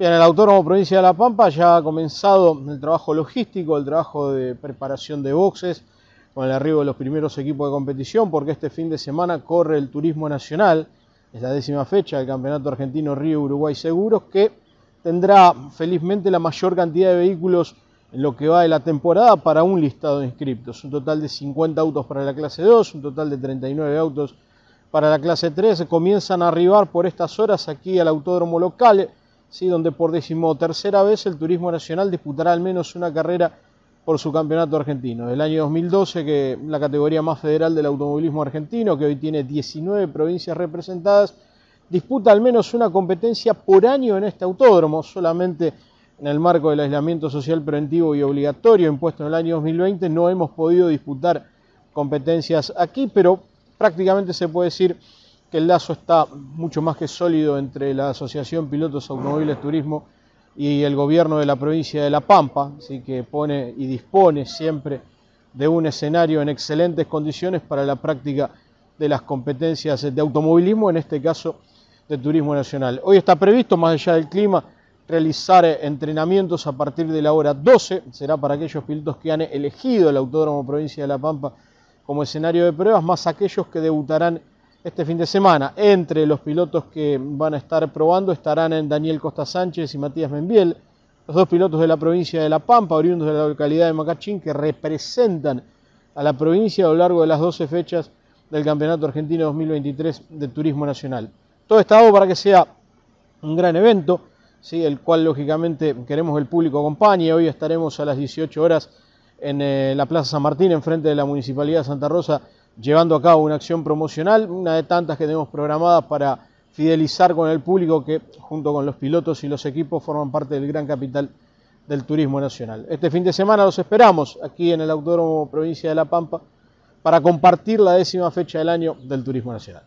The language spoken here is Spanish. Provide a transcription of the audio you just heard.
Bien, el Autódromo Provincia de La Pampa ya ha comenzado el trabajo logístico, el trabajo de preparación de boxes, con el arribo de los primeros equipos de competición, porque este fin de semana corre el Turismo Nacional, es la décima fecha del Campeonato Argentino Río Uruguay Seguros, que tendrá felizmente la mayor cantidad de vehículos en lo que va de la temporada para un listado de inscriptos. Un total de 50 autos para la clase 2, un total de 39 autos para la clase 3. Comienzan a arribar por estas horas aquí al autódromo local ¿sí? donde por tercera vez el Turismo Nacional disputará al menos una carrera por su campeonato argentino. El año 2012, que la categoría más federal del automovilismo argentino, que hoy tiene 19 provincias representadas, disputa al menos una competencia por año en este autódromo, solamente en el marco del aislamiento social preventivo y obligatorio impuesto en el año 2020, no hemos podido disputar competencias aquí, pero prácticamente se puede decir que el lazo está mucho más que sólido entre la Asociación Pilotos Automóviles Turismo y el gobierno de la provincia de La Pampa, así que pone y dispone siempre de un escenario en excelentes condiciones para la práctica de las competencias de automovilismo, en este caso de turismo nacional. Hoy está previsto, más allá del clima, realizar eh, entrenamientos a partir de la hora 12, será para aquellos pilotos que han elegido el Autódromo Provincia de La Pampa como escenario de pruebas, más aquellos que debutarán este fin de semana. Entre los pilotos que van a estar probando estarán Daniel Costa Sánchez y Matías Membiel, los dos pilotos de la provincia de La Pampa, oriundos de la localidad de Macachín, que representan a la provincia a lo largo de las 12 fechas del Campeonato Argentino 2023 de Turismo Nacional. Todo dado para que sea un gran evento, el cual lógicamente queremos que el público acompañe. Hoy estaremos a las 18 horas en eh, la Plaza San Martín, enfrente de la Municipalidad de Santa Rosa, llevando a cabo una acción promocional, una de tantas que tenemos programadas para fidelizar con el público que junto con los pilotos y los equipos forman parte del gran capital del turismo nacional. Este fin de semana los esperamos aquí en el Autódromo Provincia de La Pampa para compartir la décima fecha del año del turismo nacional.